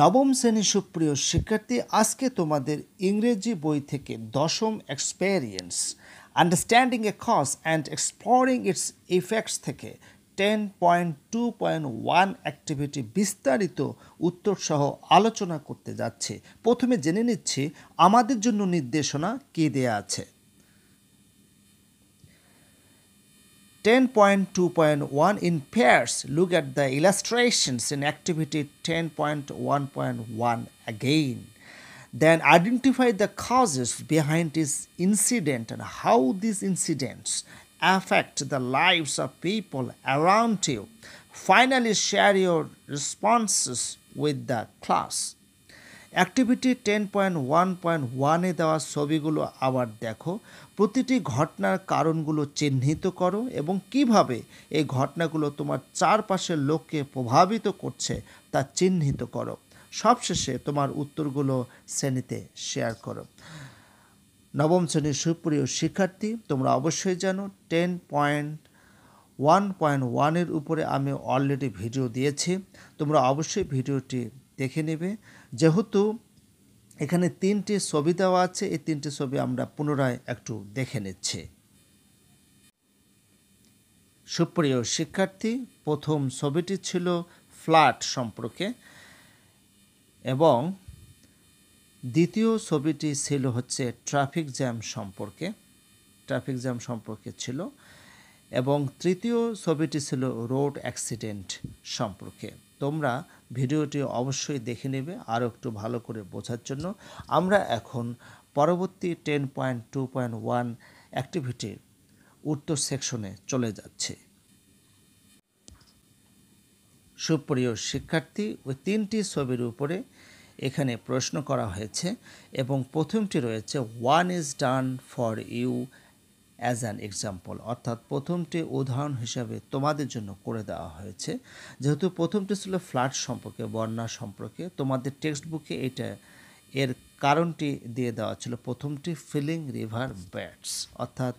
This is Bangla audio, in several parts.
নবম শ্রেণী সুপ্রিয় শিক্ষার্থী আজকে তোমাদের ইংরেজি বই থেকে দশম experience understanding a cause and exploring its effects থেকে ten point two point one activity বিস্তারিত উত্তরসহ আলোচনা করতে যাচ্ছে প্রথমে জেনে নিচ্ছি আমাদের জন্য নির্দেশনা কী দেয়া আছে 10.2.1 in pairs. Look at the illustrations in activity 10.1.1 again. Then identify the causes behind this incident and how these incidents affect the lives of people around you. Finally, share your responses with the class. Activity ten point one point ওয়ানে দেওয়া ছবিগুলো আবার দেখো প্রতিটি ঘটনার কারণগুলো চিহ্নিত করো এবং কিভাবে এই ঘটনাগুলো তোমার চারপাশের লোককে প্রভাবিত করছে তা চিহ্নিত করো সবশেষে তোমার উত্তরগুলো শ্রেণীতে শেয়ার করো নবম শ্রেণীর সুপ্রিয় শিক্ষার্থী তোমরা অবশ্যই জানো টেন পয়েন্ট ওয়ান পয়েন্ট ওয়ানের উপরে আমি অলরেডি ভিডিও দিয়েছি তোমরা অবশ্যই ভিডিওটি দেখে নেবে যেহেতু এখানে তিনটি ছবি দেওয়া আছে এই তিনটি ছবি আমরা পুনরায় একটু দেখে নিচ্ছি সুপ্রিয় শিক্ষার্থী প্রথম ছবিটি ছিল ফ্ল্যাট সম্পর্কে এবং দ্বিতীয় ছবিটি ছিল হচ্ছে ট্রাফিক জ্যাম সম্পর্কে ট্রাফিক জ্যাম সম্পর্কে ছিল এবং তৃতীয় ছবিটি ছিল রোড অ্যাক্সিডেন্ট সম্পর্কে তোমরা ভিডিওটি অবশ্যই দেখে নেবে আরও একটু ভালো করে বোঝার জন্য আমরা এখন পরবর্তী ten point two point one অ্যাক্টিভিটির উত্তর সেকশনে চলে যাচ্ছে সুপ্রিয় শিক্ষার্থী ওই তিনটি ছবির উপরে এখানে প্রশ্ন করা হয়েছে এবং প্রথমটি রয়েছে one is done for you as an example অর্থাৎ প্রথমটি উদাহরণ হিসাবে তোমাদের জন্য করে দেওয়া হয়েছে যেহেতু প্রথমটি ছিল ফ্লাড সম্পর্কে বন্যা সম্পর্কে তোমাদের টেক্সট বুকে এটা এর কারণটি দিয়ে দেওয়া ছিল প্রথমটি ফিলিং রিভার ব্যাটস অর্থাৎ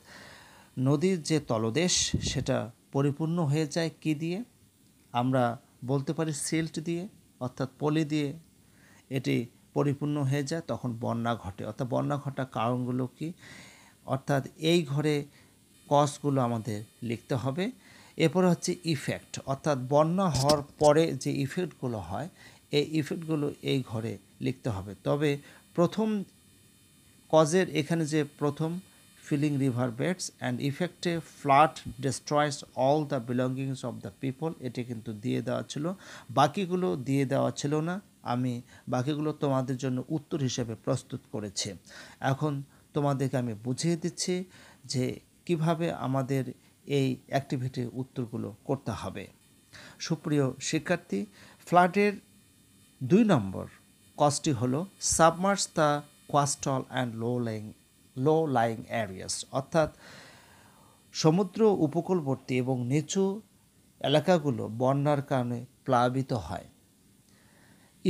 নদীর যে তলদেশ সেটা পরিপূর্ণ হয়ে যায় কি দিয়ে আমরা বলতে পারি সিল্ট দিয়ে অর্থাৎ পলি দিয়ে এটি পরিপূর্ণ হয়ে যায় তখন বন্যা ঘটে অর্থাৎ বন্যা ঘটার কারণগুলো কি অর্থাৎ এই ঘরে কসগুলো আমাদের লিখতে হবে এরপরে হচ্ছে ইফেক্ট অর্থাৎ বন্যা হওয়ার পরে যে ইফেক্টগুলো হয় এই ইফেক্টগুলো এই ঘরে লিখতে হবে তবে প্রথম কজের এখানে যে প্রথম ফিলিং রিভার বেডস অ্যান্ড ইফেক্টে flood destroys all the belongings of the people এটি কিন্তু দিয়ে দেওয়া ছিল বাকিগুলো দিয়ে দেওয়া ছিল না আমি বাকিগুলো তোমাদের জন্য উত্তর হিসেবে প্রস্তুত করেছি এখন তোমাদেরকে আমি বুঝিয়ে দিচ্ছি যে কিভাবে আমাদের এই অ্যাক্টিভিটির উত্তরগুলো করতে হবে সুপ্রিয় শিক্ষার্থী ফ্লাডের দুই নম্বর কজটি হলো submerse the coastal and low lying low lying areas অর্থাৎ সমুদ্র উপকূলবর্তী এবং নিচু এলাকাগুলো বন্যার কারণে প্লাবিত হয়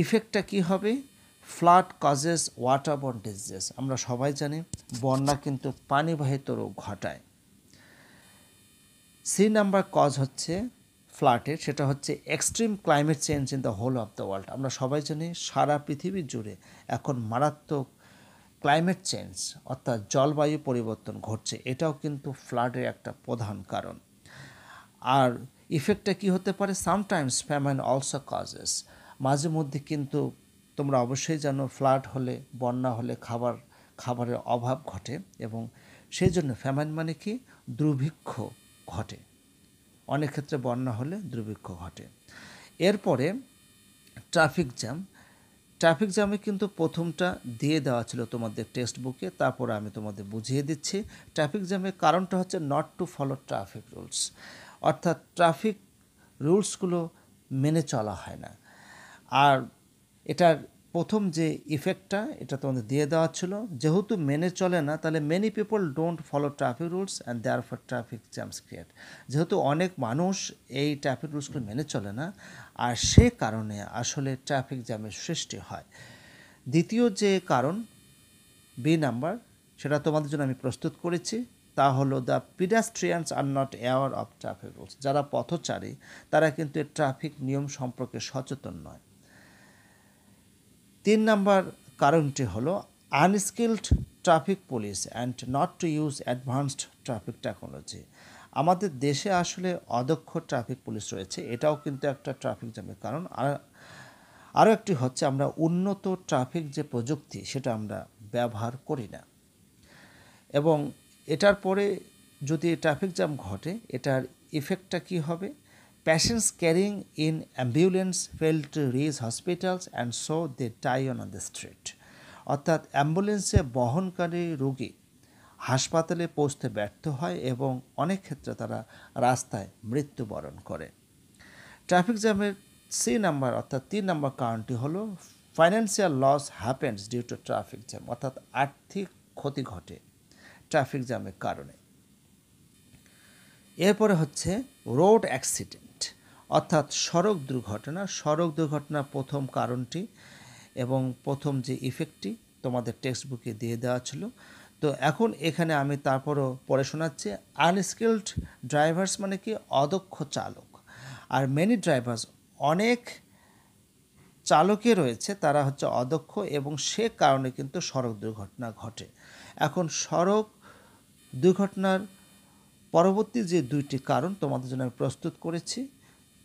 ইফেক্টটা কি হবে flood causes water borne diseases আমরা সবাই জানি বন্যা কিন্তু পানিবাহিত রোগ ঘটায় সি নাম্বার কজ হচ্ছে ফ্লাটের সেটা হচ্ছে extreme climate change in the whole of the world আমরা সবাই জানি সারা পৃথিবী জুড়ে এখন মারাত্মক ক্লাইমেট চেঞ্জ অর্থাৎ জলবায়ু পরিবর্তন ঘটছে এটাও কিন্তু ফ্লাডের একটা প্রধান কারণ আর ইফেক্টটা কি হতে পারে সামটাইমস ফ্যামাইন অলসো কজেস মাঝে মধ্যে কিন্তু তোমরা অবশ্যই জানো ফ্লাড হলে বন্যা হলে খাবার খাবারের অভাব ঘটে এবং সেই জন্য ফ্যামাইন মানে কি দুর্ভিক্ষ ঘটে অনেক ক্ষেত্রে বন্যা হলে দুর্ভিক্ষ ঘটে এরপরে ট্রাফিক জ্যাম ট্রাফিক জ্যামে কিন্তু প্রথমটা দিয়ে দেওয়া ছিল তোমাদের টেক্সট বুকে তারপরে আমি তোমাদের বুঝিয়ে দিচ্ছি ট্রাফিক জ্যামের কারণটা হচ্ছে not to follow traffic rules অর্থাৎ ট্রাফিক রুলসগুলো মেনে চলা হয় না আর এটার প্রথম যে ইফেক্টটা এটা তোমাদের দিয়ে দেওয়া ছিল যেহেতু মেনে চলে না তাহলে many people don't follow traffic rules and therefore traffic jams create যেহেতু অনেক মানুষ এই ট্রাফিক রুলসগুলো মেনে চলে না আর সে কারণে আসলে ট্রাফিক জ্যামের সৃষ্টি হয় দ্বিতীয় যে কারণ বি নাম্বার সেটা তোমাদের জন্য আমি প্রস্তুত করেছি তা হলো the pedestrians are not aware of traffic rules যারা পথচারী তারা কিন্তু ট্রাফিক নিয়ম সম্পর্কে সচেতন নয় তিন নাম্বার কারণটি হলো unskilled traffic police and not to use advanced traffic technology আমাদের দেশে আসলে অদক্ষ ট্রাফিক পুলিশ রয়েছে এটাও কিন্তু একটা ট্রাফিক জ্যামের কারণ আর আরও একটি হচ্ছে আমরা উন্নত ট্রাফিক যে প্রযুক্তি সেটা আমরা ব্যবহার করি না এবং এটার পরে যদি ট্রাফিক জ্যাম ঘটে এটার ইফেক্টটা কি হবে Patients carrying in ambulance failed to reach hospitals and so they die on the street. অর্থাৎ অ্যাম্বুলেন্সে বহনকারী রোগী হাসপাতালে পৌঁছতে ব্যর্থ হয় এবং অনেক ক্ষেত্রে তারা রাস্তায় মৃত্যুবরণ করে ট্রাফিক জ্যামের সি নাম্বার অর্থাৎ তিন নাম্বার কারণটি হলো financial loss happens due to traffic jam অর্থাৎ আর্থিক ক্ষতি ঘটে ট্রাফিক জ্যামের কারণে এরপরে হচ্ছে রোড অ্যাক্সিডেন্ট অর্থাৎ সড়ক দুর্ঘটনা সড়ক দুর্ঘটনার প্রথম কারণটি এবং প্রথম যে ইফেক্টটি তোমাদের টেক্সট বুকে দিয়ে দেওয়া ছিল তো এখন এখানে আমি তারপরও পড়ে শোনাচ্ছি আনস্কিল্ড ড্রাইভার্স মানে কি অদক্ষ চালক আর মেনি ড্রাইভার্স অনেক চালকে রয়েছে তারা হচ্ছে অদক্ষ এবং সে কারণে কিন্তু সড়ক দুর্ঘটনা ঘটে এখন সড়ক দুর্ঘটনার পরবর্তী যে দুইটি কারণ তোমাদের জন্য আমি প্রস্তুত করেছি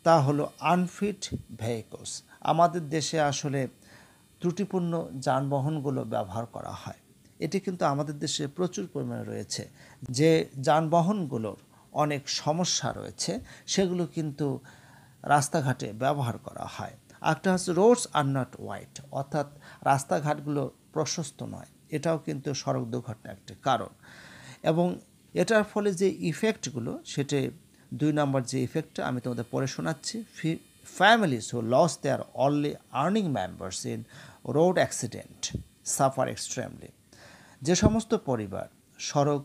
তা হলো আনফিট ভেহিকলস আমাদের দেশে আসলে ত্রুটিপূর্ণ যানবাহনগুলো ব্যবহার করা হয় এটি কিন্তু আমাদের দেশে প্রচুর পরিমাণে রয়েছে যে যানবাহনগুলোর অনেক সমস্যা রয়েছে সেগুলো কিন্তু রাস্তাঘাটে ব্যবহার করা হয় একটা হচ্ছে রোডস আর নট ওয়াইট অর্থাৎ রাস্তাঘাটগুলো প্রশস্ত নয় এটাও কিন্তু সড়ক দুর্ঘটনা একটি কারণ এবং এটার ফলে যে ইফেক্টগুলো সেটি দুই নম্বর যে ইফেক্টটা আমি তোমাদের পরে শোনাচ্ছি families who lose their only earning members in road accident suffer extremely যে সমস্ত পরিবার সড়ক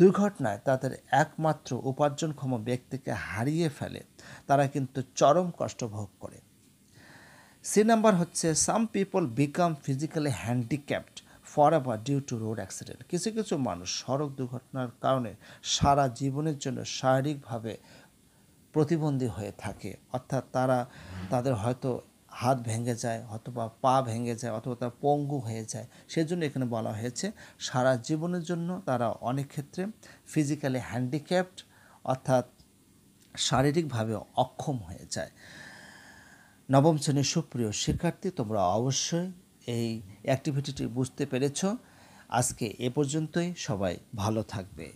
দুর্ঘটনায় তাদের একমাত্র উপার্জনক্ষম ব্যক্তিকে হারিয়ে ফেলে তারা কিন্তু চরম কষ্ট ভোগ করে সি নাম্বার হচ্ছে some people become physically handicap forever due to road accident কিছু কিছু মানুষ সড়ক দুর্ঘটনার কারণে সারা জীবনের জন্য শারীরিকভাবে প্রতিবন্ধী হয়ে থাকে অর্থাৎ তারা তাদের হয়তো হাত ভেঙে যায় অথবা পা ভেঙে যায় অথবা তার পঙ্গু হয়ে যায় সেজন্য এখানে বলা হয়েছে সারা জীবনের জন্য তারা অনেক ক্ষেত্রে ফিজিক্যালি হ্যান্ডিক্যাপড অর্থাৎ শারীরিকভাবে অক্ষম হয়ে যায় নবম শ্রেণীর সুপ্রিয় শিক্ষার্থী তোমরা অবশ্যই এই অ্যাক্টিভিটিটি বুঝতে পেরেছ আজকে এ পর্যন্তই সবাই ভালো থাকবে